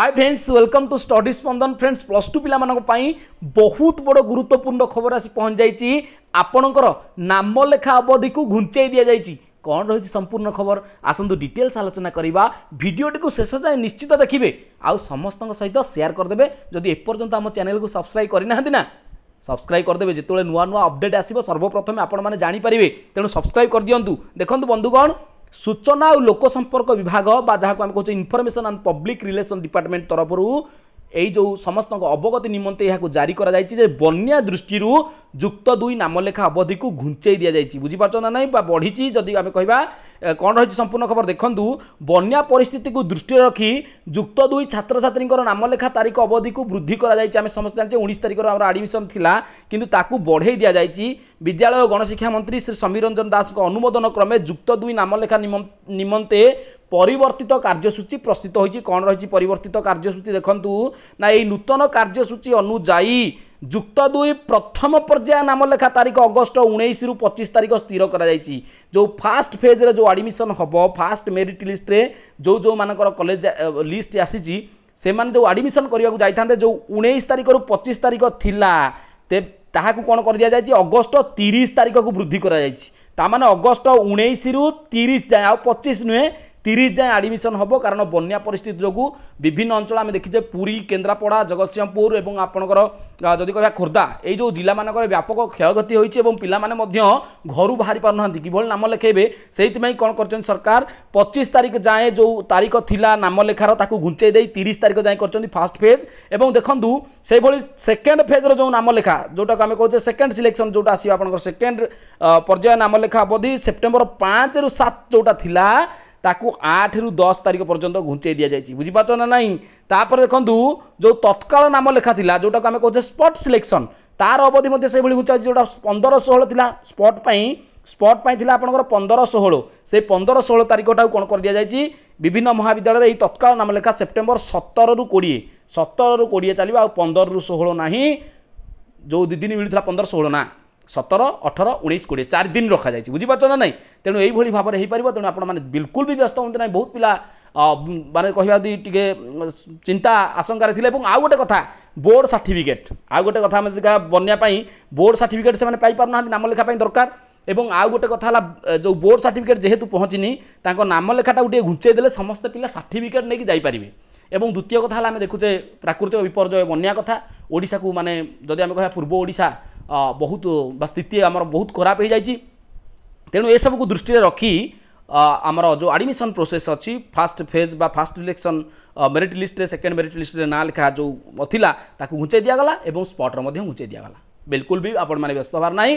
high friends welcome to study Spandan friends plus two পিলাମାନଙ୍କ ପାଇଁ ବହୁତ ବଡ଼ ଗୁରୁତ୍ୱପୂର୍ଣ୍ଣ ଖବର ଆସି ପହଞ୍ଚାଇଛି ଆପଣଙ୍କର ନାମଲେଖା ଅବଧିକୁ ଘୁଞ୍ଚାଇ ଦିଆଯାଇଛି କ'ଣ ରହିଛି ସମ୍ପୂର୍ଣ୍ଣ ଖବର ଆସନ୍ତୁ ଡିଟେଲ୍ସ ଆଲୋଚନା କରିବା ଭିଡ଼ିଓଟିକୁ ଶେଷ ଯାଏଁ ନିଶ୍ଚିତ ଦେଖିବେ ଆଉ ସମସ୍ତଙ୍କ ସହିତ ସେୟାର କରିଦେବେ ଯଦି ଏପର୍ଯ୍ୟନ୍ତ ଆମ ଚ୍ୟାନେଲକୁ ସବସ୍କ୍ରାଇବ୍ କରିନାହାନ୍ତି ନା সবসক্রাইব করদেবে যেতবে নূয়া নূয়া অপডেট আসব সর্বপ্রথমে আপনার জাঁপারে তেমন সবসক্রাইব করে দিও দেখুন বন্ধুগণ ସୂଚନା ଆଉ ଲୋକସମ୍ପର୍କ ବିଭାଗ ବା ଯାହାକୁ ଆମେ କହୁଛେ information and public relation department ତରଫରୁ এই যে সমস্ত অবগতি নিমন্তে এখন জারি করা যাই যে বন্যা দৃষ্টি যুক্ত দুই নামলেখা অবধি কু ঘুঞ্চাই দিয়া যাই বুঝিপার না নাই বা বড়িছি যদি আমি কহা কণ রয়েছে সম্পূর্ণ খবর দেখুন বন্যা পরিস্থিতি দৃষ্টি রাখি যুক্ত দুই ছাত্রছাত্রী নামলেখা তারিখ অবধি কু বৃদ্ধি করা যাই আমি সমস্ত জানি উনিশ তারিখর আমার আডমিশন লা কিন্তু তাকে বড়াই দিয়া যাই বিদ্যালয় গণশিক্ষামন্ত্রী শ্রী সমীর রঞ্জন দাসক অনুমোদন ক্রমে যুক্ত দুই নামলেখা নিমন্তে পরিবর্তিত কার্যসূচী প্রস্তুত হয়েছে কণ রয়েছে পরিবর্তিত কার্যসূচী দেখন্তু না এই নূতন কার্যসূচী অনুযায়ী যুক্ত দুই প্রথম পর্যায়ে নামলেখা তারিখ অগস্ট উনিশ রু পঁচিশ তারিখ স্থির করা যাই যে ফাষ্ট ফেজ্রে যে আডমিশন হব ফাষ্ট মেরিট লিষ্টরে যে যেমানকর কলেজ লিষ্ট আসিছি সেমানে যে আডমিশন করা যাই যে উনিশ তারিখ রু পঁচিশ তারিখ লা ତାହାକୁ କ'ଣ କରିଦିଆଯାଇଛି বৃদ্ধি করা যাই তা মানে অগস্ট উনিশ রু তিরিশ যায় আপ পঁচিশ ନୁହେଁ তিরিশ যায় আডমিশন হব কারণ বন্যা পরিস্থিতি যোগুঁ বিভিন্ন অঞ্চল আমি দেখিছে পুরী কেন্দ্রাপড়া জগৎসিংহপুর এবং আপনার যদি কহা খোর্ধা এই যে জেলা মানকরে ব্যাপক ক্ষয়ক্ষতি হয়েছে এবং পিলামানে মধ্যে ঘরু বাহারি পারু না কিভাবে নাম লেখাইবে সেইপাই কম করছেন সরকার পঁচিশ তারিখ যায় যে তারিখ লা নাম লেখার তাকে ঘুঞ্চাই দিয়ে তিরিশ তারিখ যায় করছেন ফার্স্ট ফেজ এবং দেখুন সেইভাবে সেকেন্ড ফেজ্র যে নাম লেখা যেটাকে আমি কৌছে সেকেন্ড সিলেকশন যেটা আসবে আপনার সেকেন্ড পর্যায়ে নাম লেখা অবধি সেপ্টেম্বর পাঁচরু সাত যেটা লা ତାକୁ ଆଠରୁ ଦଶ ତାରିଖ ପର୍ଯ୍ୟନ୍ତ ଘୁଞ୍ଚେଇ ଦିଆଯାଇଛି ବୁଝିପାରୁଛ ନା ନାହିଁ ତାପରେ ଦେଖନ୍ତୁ ଯେଉଁ ତତ୍କାଳ ନାମ ଲେଖା ଥିଲା ଯେଉଁଟାକୁ ଆମେ କହୁଛେ ସ୍ପଟ୍ ସିଲେକ୍ସନ୍ ତାର ଅବଧି ମଧ୍ୟ ସେଭଳି ଘୁଞ୍ଚାଯାଇଛି ଯେଉଁଟା ପନ୍ଦର ଷୋହଳ ଥିଲା ସ୍ପଟ୍ ପାଇଁ ସ୍ପଟ୍ ପାଇଁ ଥିଲା ଆପଣଙ୍କର ପନ୍ଦର ଷୋହଳ ସେଇ ପନ୍ଦର ଷୋହଳ ତାରିଖଟାକୁ କ'ଣ କରିଦିଆଯାଇଛି ବିଭିନ୍ନ ମହାବିଦ୍ୟାଳୟରେ ଏହି ତତ୍କାଳ ନାମଲେଖା ସେପ୍ଟେମ୍ବର ସତରରୁ କୋଡ଼ିଏ ସତରରୁ କୋଡ଼ିଏ ଚାଲିବ ଆଉ ପନ୍ଦରରୁ ଷୋହଳ ନାହିଁ ଯେଉଁ ଦୁଇ ଦିନ ମିଳୁଥିଲା ପନ୍ଦର ଷୋହଳ ନା সতের অঠর উনিশ কোড়ি চারি দিন রখা যাই বুঝিপারছ না নাই তেমন এইভাবে ভাবে হয়েপার তেমন আপনার বিলকুল বি ব্যস্ত হুঁতে না বহু পিলা মানে কহা যদি টিকি চিন্তা আশঙ্কার লে এবং আউ গোটে কথা বোর্ড সার্টিফিকেট আউ গোটে কথা আমি যদি বন্যাপ্রাই বোর্ড সার্টিফিকেট সে পাইপার না নাম লেখা দরকার এবং আউ গোটে কথা হল যে বোর্ড সার্টিফিকেট যেহেতু পৌঁছিনি তাঁর নাম লেখাটা গোটিয়ে ঘুঞ্চাই দেলে সমস্ত পিলা সার্টিফিকেট নিয়ে যাইপারে এবং দ্বিতীয় কথা হল আমি দেখুছে প্রাকৃতিক বিপর্যয় বন্যা কথা ওড়শাকু মানে যদি আমি কথা পূর্ব ওড়শা ବହୁତ ବା ସ୍ଥିତି ଆମର ବହୁତ ଖରାପ ହୋଇଯାଇଛି ତେଣୁ ଏସବୁକୁ ଦୃଷ୍ଟିରେ ରଖି ଆମର ଯେଉଁ ଆଡ଼ମିସନ୍ ପ୍ରୋସେସ୍ ଅଛି ଫାଷ୍ଟ ଫେଜ୍ ବା ଫାଷ୍ଟ ଇଲେକ୍ସନ୍ ମେରିଟ୍ ଲିଷ୍ଟରେ ସେକେଣ୍ଡ ମେରିଟ୍ ଲିଷ୍ଟରେ ନାଁ ଲେଖା ଯେଉଁ ଥିଲା ତାକୁ ଘୁଞ୍ଚେଇ ଦିଆଗଲା ଏବଂ ସ୍ପଟ୍ର ମଧ୍ୟ ଘୁଞ୍ଚେଇ ଦିଆଗଲା ବିଲକୁଲ ବି ଆପଣମାନେ ବ୍ୟସ୍ତ ହେବାର ନାହିଁ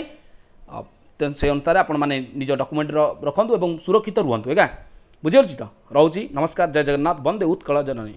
ତେଣୁ ସେ ଅନୁସାରେ ଆପଣମାନେ ନିଜ ଡକୁମେଣ୍ଟ ରଖନ୍ତୁ ଏବଂ ସୁରକ୍ଷିତ ରୁହନ୍ତୁ ଆଜ୍ଞା ବୁଝିପାରୁଛି ତ ରହୁଛି ନମସ୍କାର ଜୟ ଜଗନ୍ନାଥ ବନ୍ଦେ ଉତ୍କଳ ଜନନୀ